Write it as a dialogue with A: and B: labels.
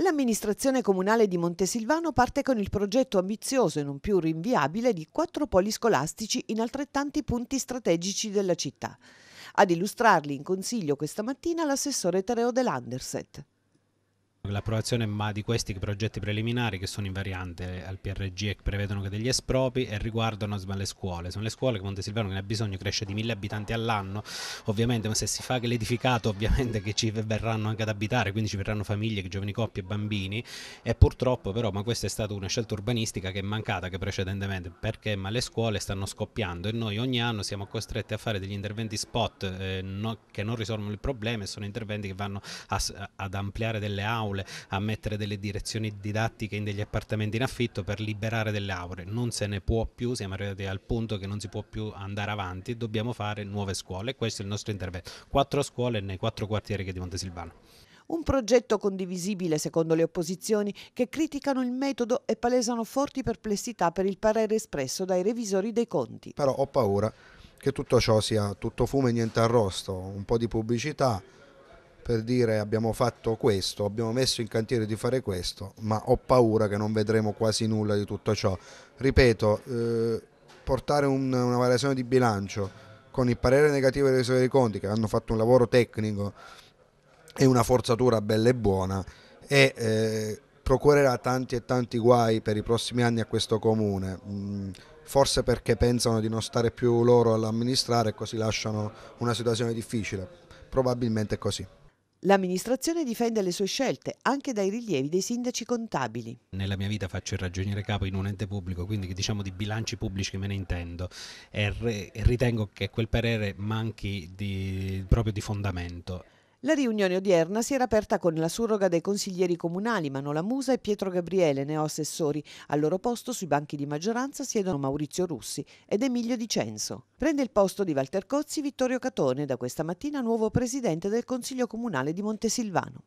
A: L'amministrazione comunale di Montesilvano parte con il progetto ambizioso e non più rinviabile di quattro poli scolastici in altrettanti punti strategici della città. Ad illustrarli in consiglio questa mattina l'assessore Tereo De Landerset
B: l'approvazione di questi progetti preliminari che sono in variante al PRG e prevedono che degli espropri e riguardano le scuole. Sono le scuole che Montesilvano che ne ha bisogno cresce di mille abitanti all'anno, ovviamente, ma se si fa che l'edificato ovviamente che ci verranno anche ad abitare, quindi ci verranno famiglie, giovani coppie, bambini e purtroppo però ma questa è stata una scelta urbanistica che è mancata che precedentemente perché ma le scuole stanno scoppiando e noi ogni anno siamo costretti a fare degli interventi spot eh, no, che non risolvono il problema e sono interventi che vanno a, ad ampliare delle aule aule, a mettere delle direzioni didattiche in degli appartamenti in affitto per liberare delle aule. Non se ne può più, siamo arrivati al punto che non si può più andare avanti e dobbiamo fare nuove scuole. Questo è il nostro intervento. Quattro scuole nei quattro quartieri di Montesilvano.
A: Un progetto condivisibile secondo le opposizioni che criticano il metodo e palesano forti perplessità per il parere espresso dai revisori dei conti.
C: Però ho paura che tutto ciò sia tutto fumo e niente arrosto, un po' di pubblicità, per dire abbiamo fatto questo, abbiamo messo in cantiere di fare questo, ma ho paura che non vedremo quasi nulla di tutto ciò. Ripeto, eh, portare un, una variazione di bilancio con il parere negativo dei revisori dei conti che hanno fatto un lavoro tecnico è una forzatura bella e buona e eh, procurerà tanti e tanti guai per i prossimi anni a questo comune. Mm forse perché pensano di non stare più loro all'amministrare e così lasciano una situazione difficile. Probabilmente è così.
A: L'amministrazione difende le sue scelte anche dai rilievi dei sindaci contabili.
B: Nella mia vita faccio il ragioniere capo in un ente pubblico, quindi diciamo di bilanci pubblici me ne intendo e ritengo che quel parere manchi di, proprio di fondamento.
A: La riunione odierna si era aperta con la surroga dei consiglieri comunali Manola Musa e Pietro Gabriele, neoassessori. Al loro posto sui banchi di maggioranza siedono Maurizio Russi ed Emilio Dicenzo. Prende il posto di Walter Cozzi Vittorio Catone, da questa mattina nuovo presidente del Consiglio Comunale di Montesilvano.